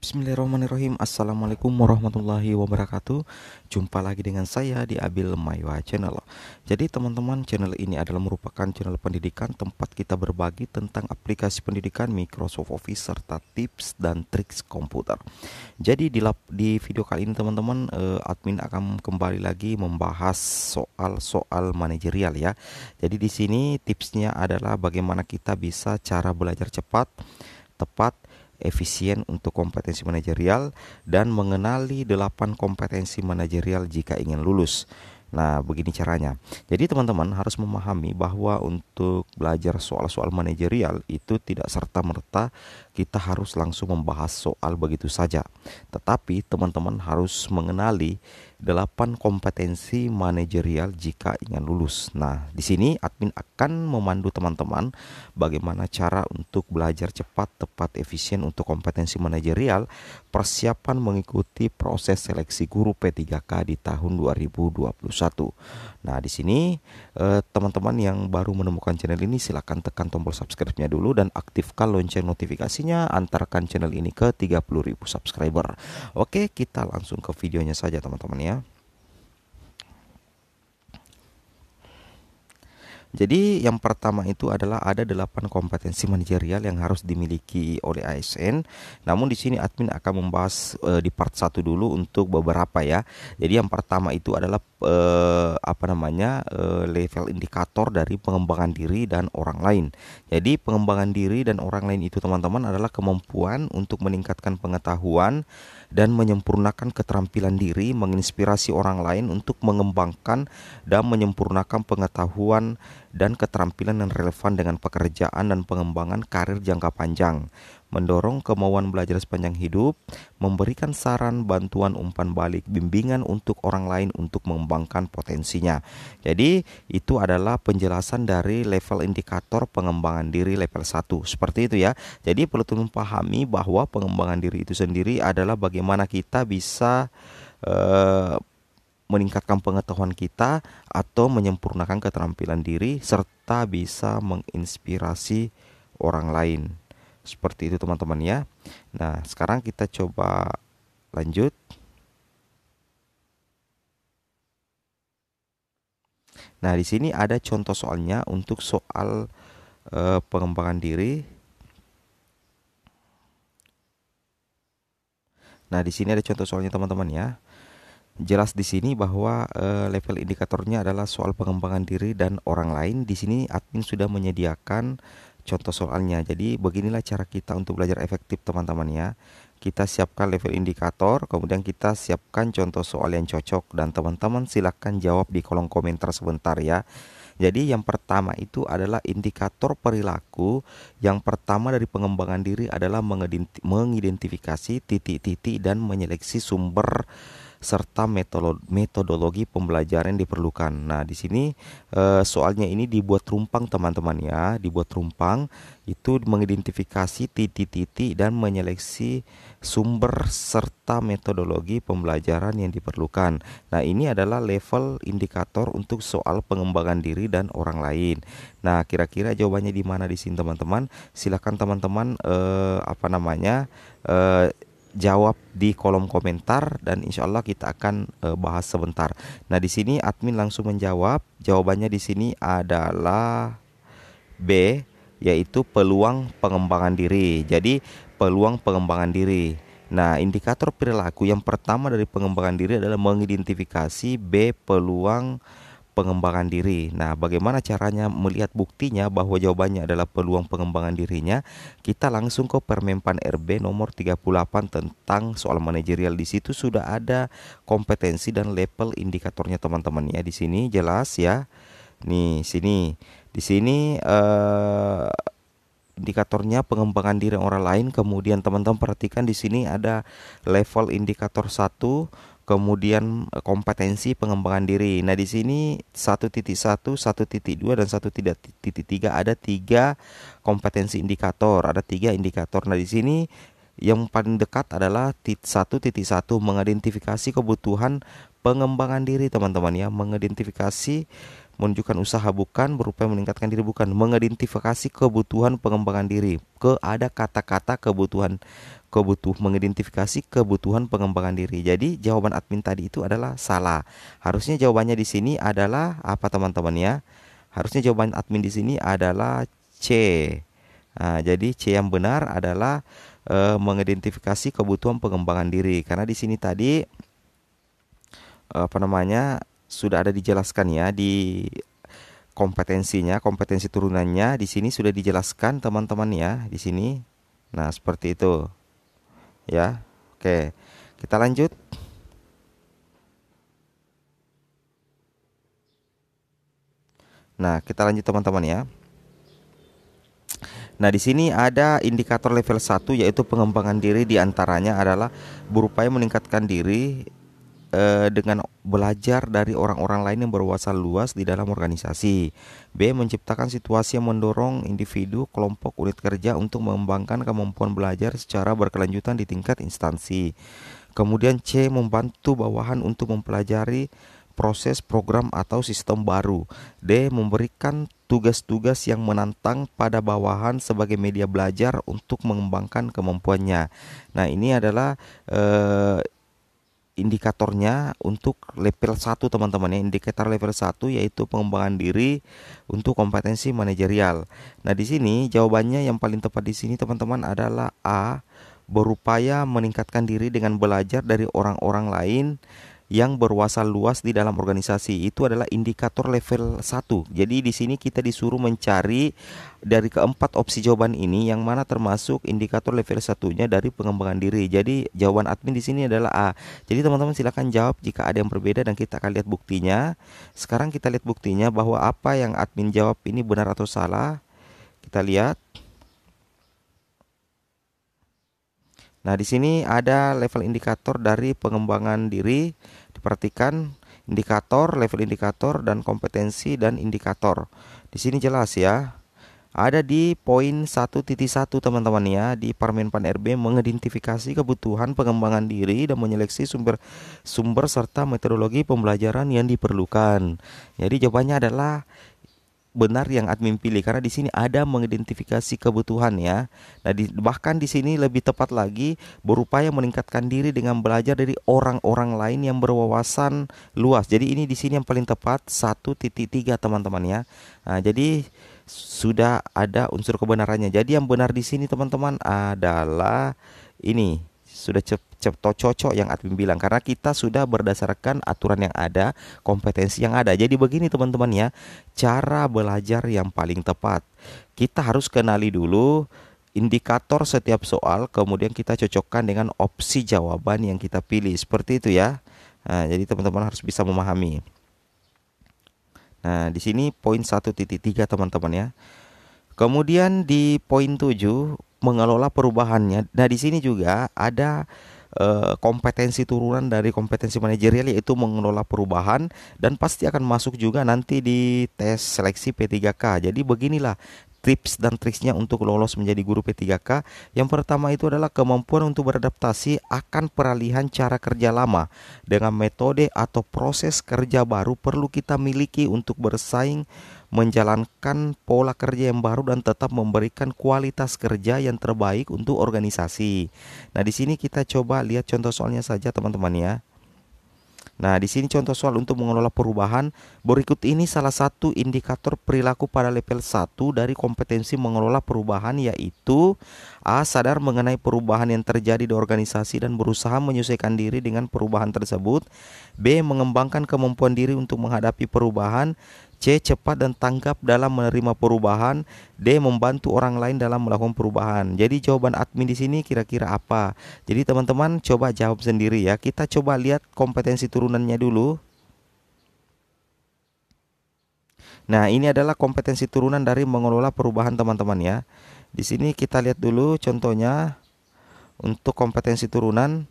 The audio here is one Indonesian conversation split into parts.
Bismillahirrahmanirrahim Assalamualaikum warahmatullahi wabarakatuh Jumpa lagi dengan saya di Abil Maywa Channel Jadi teman-teman channel ini adalah merupakan channel pendidikan Tempat kita berbagi tentang aplikasi pendidikan Microsoft Office Serta tips dan trik komputer Jadi di, lab, di video kali ini teman-teman eh, Admin akan kembali lagi membahas soal-soal manajerial ya Jadi di sini tipsnya adalah bagaimana kita bisa cara belajar cepat Tepat efisien untuk kompetensi manajerial dan mengenali 8 kompetensi manajerial jika ingin lulus. Nah, begini caranya. Jadi teman-teman harus memahami bahwa untuk belajar soal-soal manajerial itu tidak serta-merta kita harus langsung membahas soal begitu saja. Tetapi teman-teman harus mengenali 8 kompetensi manajerial jika ingin lulus. Nah, di sini admin akan memandu teman-teman bagaimana cara untuk belajar cepat, tepat, efisien untuk kompetensi manajerial, persiapan mengikuti proses seleksi guru P3K di tahun 2021. Nah, di sini eh, teman-teman yang baru menemukan channel ini silahkan tekan tombol subscribe-nya dulu dan aktifkan lonceng notifikasinya antarkan channel ini ke 30.000 subscriber. Oke, kita langsung ke videonya saja teman-teman ya. Jadi yang pertama itu adalah ada 8 kompetensi manajerial yang harus dimiliki oleh ASN. Namun di sini admin akan membahas e, di part 1 dulu untuk beberapa ya. Jadi yang pertama itu adalah e, apa namanya? E, level indikator dari pengembangan diri dan orang lain. Jadi pengembangan diri dan orang lain itu teman-teman adalah kemampuan untuk meningkatkan pengetahuan dan menyempurnakan keterampilan diri, menginspirasi orang lain untuk mengembangkan dan menyempurnakan pengetahuan dan keterampilan yang relevan dengan pekerjaan dan pengembangan karir jangka panjang mendorong kemauan belajar sepanjang hidup, memberikan saran, bantuan, umpan balik, bimbingan untuk orang lain untuk mengembangkan potensinya. Jadi, itu adalah penjelasan dari level indikator pengembangan diri level 1. Seperti itu ya. Jadi, perlu pahami bahwa pengembangan diri itu sendiri adalah bagaimana kita bisa eh, meningkatkan pengetahuan kita atau menyempurnakan keterampilan diri serta bisa menginspirasi orang lain seperti itu teman-teman ya nah sekarang kita coba lanjut nah di sini ada contoh soalnya untuk soal eh, pengembangan diri nah di sini ada contoh soalnya teman-teman ya jelas di sini bahwa uh, level indikatornya adalah soal pengembangan diri dan orang lain. Di sini admin sudah menyediakan contoh soalnya. Jadi beginilah cara kita untuk belajar efektif teman-teman ya. Kita siapkan level indikator, kemudian kita siapkan contoh soal yang cocok dan teman-teman silahkan jawab di kolom komentar sebentar ya. Jadi yang pertama itu adalah indikator perilaku. Yang pertama dari pengembangan diri adalah mengidentifikasi titik-titik dan menyeleksi sumber serta metodologi pembelajaran yang diperlukan. Nah, di sini eh, soalnya ini dibuat rumpang teman-teman ya, dibuat rumpang itu mengidentifikasi titik-titik dan menyeleksi sumber serta metodologi pembelajaran yang diperlukan. Nah, ini adalah level indikator untuk soal pengembangan diri dan orang lain. Nah, kira-kira jawabannya di mana di sini teman-teman? Silakan teman-teman eh, apa namanya? Eh, jawab di kolom komentar dan insya Allah kita akan uh, bahas sebentar. Nah di sini admin langsung menjawab. Jawabannya di sini adalah B yaitu peluang pengembangan diri. Jadi peluang pengembangan diri. Nah, indikator perilaku yang pertama dari pengembangan diri adalah mengidentifikasi B peluang pengembangan diri. Nah, bagaimana caranya melihat buktinya bahwa jawabannya adalah peluang pengembangan dirinya? Kita langsung ke Permenpan RB nomor 38 tentang soal manajerial. Di situ sudah ada kompetensi dan level indikatornya teman-teman ya. Di sini jelas ya. Nih, sini. Di sini eh indikatornya pengembangan diri orang lain. Kemudian teman-teman perhatikan di sini ada level indikator 1 kemudian eh, kompetensi pengembangan diri. Nah, di sini 1.1, 1.2 dan 1.3 ada tiga kompetensi indikator, ada tiga indikator. Nah, di sini yang paling dekat adalah 1.1 mengidentifikasi kebutuhan pengembangan diri, teman-teman ya, mengidentifikasi menunjukkan usaha bukan berupaya meningkatkan diri bukan mengidentifikasi kebutuhan pengembangan diri ke ada kata-kata kebutuhan kebutuh mengidentifikasi kebutuhan pengembangan diri jadi jawaban admin tadi itu adalah salah harusnya jawabannya di sini adalah apa teman-teman ya harusnya jawaban admin di sini adalah C nah, jadi C yang benar adalah e, mengidentifikasi kebutuhan pengembangan diri karena di sini tadi eh, apa namanya sudah ada dijelaskan ya di kompetensinya, kompetensi turunannya di sini sudah dijelaskan teman-teman ya di sini. Nah, seperti itu. Ya. Oke. Kita lanjut. Nah, kita lanjut teman-teman ya. Nah, di sini ada indikator level 1 yaitu pengembangan diri di antaranya adalah berupaya meningkatkan diri Eh, dengan belajar dari orang-orang lain yang berwawasan luas di dalam organisasi. B. Menciptakan situasi yang mendorong individu, kelompok, unit kerja untuk mengembangkan kemampuan belajar secara berkelanjutan di tingkat instansi. Kemudian C. Membantu bawahan untuk mempelajari proses program atau sistem baru. D. Memberikan tugas-tugas yang menantang pada bawahan sebagai media belajar untuk mengembangkan kemampuannya. Nah, ini adalah eh, indikatornya untuk level 1 teman-teman ya indikator level 1 yaitu pengembangan diri untuk kompetensi manajerial. Nah, di sini jawabannya yang paling tepat di sini teman-teman adalah A berupaya meningkatkan diri dengan belajar dari orang-orang lain yang berwasa luas di dalam organisasi itu adalah indikator level 1. Jadi di sini kita disuruh mencari dari keempat opsi jawaban ini yang mana termasuk indikator level satunya dari pengembangan diri. Jadi jawaban admin di sini adalah A. Jadi teman-teman silahkan jawab jika ada yang berbeda dan kita akan lihat buktinya. Sekarang kita lihat buktinya bahwa apa yang admin jawab ini benar atau salah. Kita lihat. Nah, di sini ada level indikator dari pengembangan diri. Diperhatikan indikator, level indikator dan kompetensi dan indikator. Di sini jelas ya. Ada di poin 1.1 teman-teman ya di Parmenpan RB mengidentifikasi kebutuhan pengembangan diri dan menyeleksi sumber sumber serta metodologi pembelajaran yang diperlukan. Jadi jawabannya adalah benar yang admin pilih karena di sini ada mengidentifikasi kebutuhan ya. Nah, di, bahkan di sini lebih tepat lagi berupaya meningkatkan diri dengan belajar dari orang-orang lain yang berwawasan luas. Jadi ini di sini yang paling tepat 1.3 teman-teman ya. Nah, jadi sudah ada unsur kebenarannya. Jadi yang benar di sini teman-teman adalah ini sudah cep atau cocok yang admin bilang karena kita sudah berdasarkan aturan yang ada, kompetensi yang ada. Jadi begini teman-teman ya, cara belajar yang paling tepat. Kita harus kenali dulu indikator setiap soal, kemudian kita cocokkan dengan opsi jawaban yang kita pilih. Seperti itu ya. Nah, jadi teman-teman harus bisa memahami. Nah, di sini poin 1.3 teman-teman ya. Kemudian di poin 7 mengelola perubahannya. Nah, di sini juga ada Eh, kompetensi turunan dari kompetensi manajerial yaitu mengelola perubahan dan pasti akan masuk juga nanti di tes seleksi P3K. Jadi beginilah tips dan triksnya untuk lolos menjadi guru P3K. Yang pertama itu adalah kemampuan untuk beradaptasi akan peralihan cara kerja lama dengan metode atau proses kerja baru perlu kita miliki untuk bersaing menjalankan pola kerja yang baru dan tetap memberikan kualitas kerja yang terbaik untuk organisasi. Nah, di sini kita coba lihat contoh soalnya saja teman-teman ya. Nah, di sini contoh soal untuk mengelola perubahan. Berikut ini salah satu indikator perilaku pada level 1 dari kompetensi mengelola perubahan yaitu A. Sadar mengenai perubahan yang terjadi di organisasi dan berusaha menyesuaikan diri dengan perubahan tersebut. B. Mengembangkan kemampuan diri untuk menghadapi perubahan. C. Cepat dan tanggap dalam menerima perubahan. D. Membantu orang lain dalam melakukan perubahan. Jadi jawaban admin di sini kira-kira apa? Jadi teman-teman coba jawab sendiri ya. Kita coba lihat kompetensi turunannya dulu. Nah, ini adalah kompetensi turunan dari mengelola perubahan teman-teman ya. Di sini kita lihat dulu contohnya untuk kompetensi turunan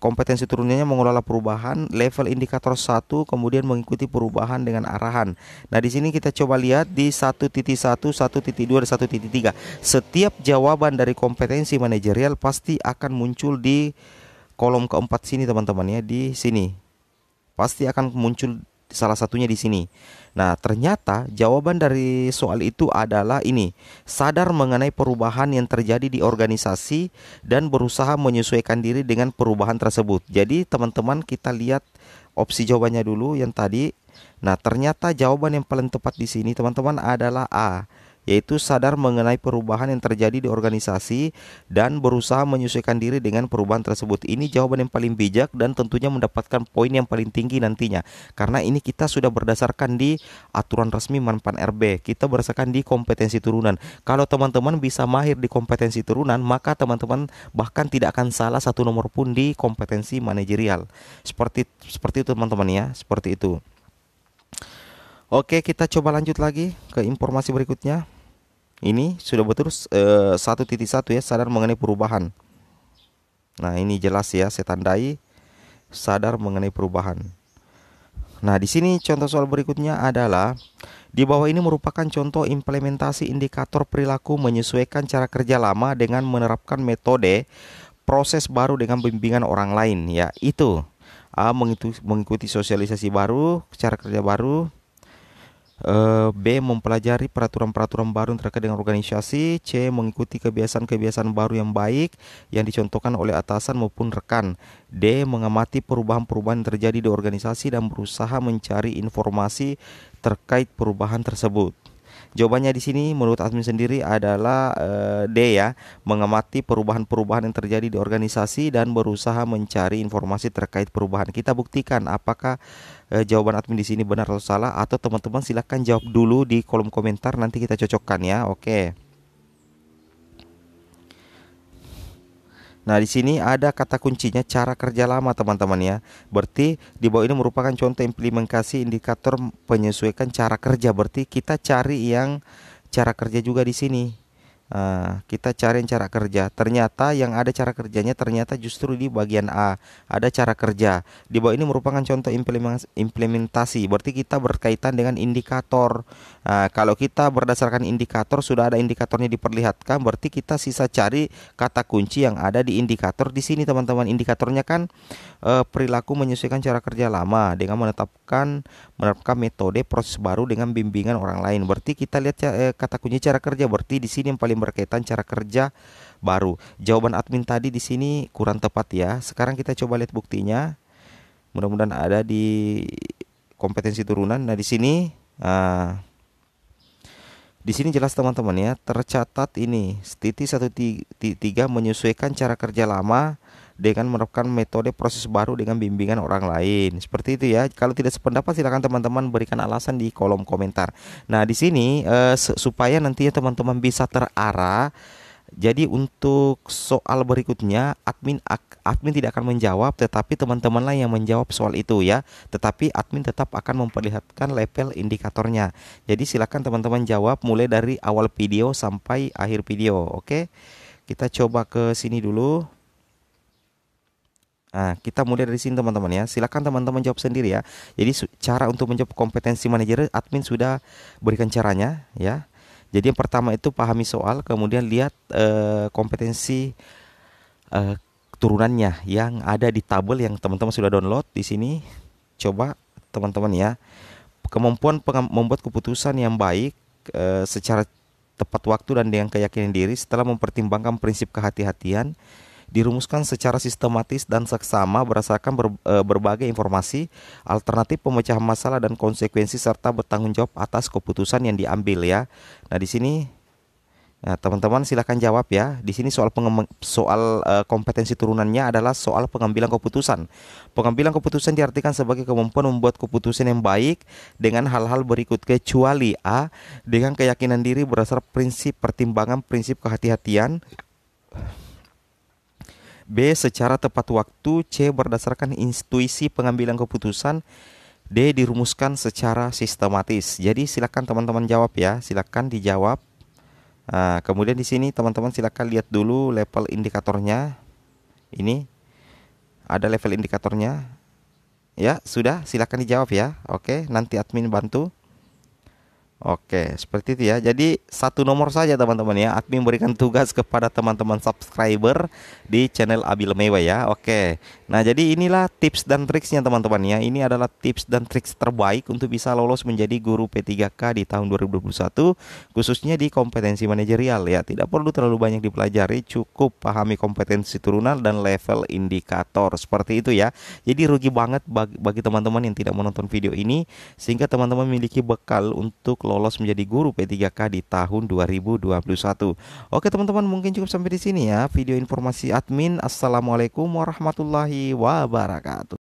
kompetensi turunannya mengelola perubahan, level indikator 1 kemudian mengikuti perubahan dengan arahan. Nah, di sini kita coba lihat di 1.1, 1.2 dan 1.3. Setiap jawaban dari kompetensi manajerial pasti akan muncul di kolom keempat sini teman-teman ya, di sini. Pasti akan muncul salah satunya di sini. Nah, ternyata jawaban dari soal itu adalah ini: sadar mengenai perubahan yang terjadi di organisasi dan berusaha menyesuaikan diri dengan perubahan tersebut. Jadi, teman-teman, kita lihat opsi jawabannya dulu yang tadi. Nah, ternyata jawaban yang paling tepat di sini, teman-teman, adalah A yaitu sadar mengenai perubahan yang terjadi di organisasi dan berusaha menyesuaikan diri dengan perubahan tersebut. Ini jawaban yang paling bijak dan tentunya mendapatkan poin yang paling tinggi nantinya. Karena ini kita sudah berdasarkan di aturan resmi Manpan RB, kita berdasarkan di kompetensi turunan. Kalau teman-teman bisa mahir di kompetensi turunan, maka teman-teman bahkan tidak akan salah satu nomor pun di kompetensi manajerial. Seperti seperti itu teman-teman ya, seperti itu. Oke, kita coba lanjut lagi ke informasi berikutnya. Ini sudah betul eh, satu titik satu ya sadar mengenai perubahan. Nah ini jelas ya saya tandai sadar mengenai perubahan. Nah di sini contoh soal berikutnya adalah di bawah ini merupakan contoh implementasi indikator perilaku menyesuaikan cara kerja lama dengan menerapkan metode proses baru dengan bimbingan orang lain ya itu mengikuti sosialisasi baru cara kerja baru Eh, B. Mempelajari peraturan-peraturan baru yang terkait dengan organisasi C. Mengikuti kebiasaan-kebiasaan baru yang baik yang dicontohkan oleh atasan maupun rekan D. Mengamati perubahan-perubahan yang terjadi di organisasi dan berusaha mencari informasi terkait perubahan tersebut Jawabannya di sini menurut admin sendiri adalah uh, D ya, mengamati perubahan-perubahan yang terjadi di organisasi dan berusaha mencari informasi terkait perubahan. Kita buktikan apakah uh, jawaban admin di sini benar atau salah atau teman-teman silahkan jawab dulu di kolom komentar nanti kita cocokkan ya. Oke. Okay. Nah, di sini ada kata kuncinya cara kerja lama, teman-teman ya. Berarti di bawah ini merupakan contoh implementasi indikator penyesuaikan cara kerja. Berarti kita cari yang cara kerja juga di sini uh, kita cari cara kerja ternyata yang ada cara kerjanya ternyata justru di bagian A ada cara kerja di bawah ini merupakan contoh implementasi berarti kita berkaitan dengan indikator uh, kalau kita berdasarkan indikator sudah ada indikatornya diperlihatkan berarti kita sisa cari kata kunci yang ada di indikator di sini teman-teman indikatornya kan uh, perilaku menyesuaikan cara kerja lama dengan menetapkan menerapkan metode proses baru dengan bimbingan orang lain berarti kita lihat eh, kata kunci cara kerja berarti di sini yang paling berkaitan cara kerja baru. Jawaban admin tadi di sini kurang tepat ya. Sekarang kita coba lihat buktinya. Mudah-mudahan ada di kompetensi turunan. Nah, di sini uh, di sini jelas teman-teman ya, tercatat ini Titik 13 menyesuaikan cara kerja lama dengan menerapkan metode proses baru dengan bimbingan orang lain. Seperti itu ya. Kalau tidak sependapat silakan teman-teman berikan alasan di kolom komentar. Nah, di sini eh, supaya nantinya teman-teman bisa terarah jadi untuk soal berikutnya admin admin tidak akan menjawab tetapi teman-temanlah yang menjawab soal itu ya. Tetapi admin tetap akan memperlihatkan level indikatornya. Jadi silakan teman-teman jawab mulai dari awal video sampai akhir video, oke? Kita coba ke sini dulu. Nah, kita mulai dari sini teman-teman ya. Silakan teman-teman jawab sendiri ya. Jadi cara untuk menjawab kompetensi manajer admin sudah berikan caranya ya. Jadi yang pertama itu pahami soal, kemudian lihat eh, kompetensi eh, turunannya yang ada di tabel yang teman-teman sudah download di sini. Coba teman-teman ya. Kemampuan membuat keputusan yang baik eh, secara tepat waktu dan dengan keyakinan diri setelah mempertimbangkan prinsip kehati-hatian dirumuskan secara sistematis dan seksama berdasarkan ber, e, berbagai informasi, alternatif pemecahan masalah dan konsekuensi serta bertanggung jawab atas keputusan yang diambil ya. Nah, di sini Nah, teman-teman silahkan jawab ya. Di sini soal soal e, kompetensi turunannya adalah soal pengambilan keputusan. Pengambilan keputusan diartikan sebagai kemampuan membuat keputusan yang baik dengan hal-hal berikut kecuali a dengan keyakinan diri berdasar prinsip pertimbangan prinsip kehati-hatian B. Secara tepat waktu C. Berdasarkan intuisi pengambilan keputusan D. Dirumuskan secara sistematis Jadi silakan teman-teman jawab ya Silakan dijawab nah, Kemudian di sini teman-teman silakan lihat dulu level indikatornya Ini Ada level indikatornya Ya sudah silakan dijawab ya Oke nanti admin bantu Oke, seperti itu ya. Jadi satu nomor saja teman-teman ya. Admin berikan tugas kepada teman-teman subscriber di channel Abil Mewa ya. Oke. Nah, jadi inilah tips dan triksnya teman-teman ya. Ini adalah tips dan triks terbaik untuk bisa lolos menjadi guru P3K di tahun 2021 khususnya di kompetensi manajerial ya. Tidak perlu terlalu banyak dipelajari, cukup pahami kompetensi turunan dan level indikator seperti itu ya. Jadi rugi banget bagi teman-teman yang tidak menonton video ini sehingga teman-teman memiliki bekal untuk lolos menjadi guru P3K di tahun 2021. Oke teman-teman mungkin cukup sampai di sini ya video informasi admin. Assalamualaikum warahmatullahi wabarakatuh.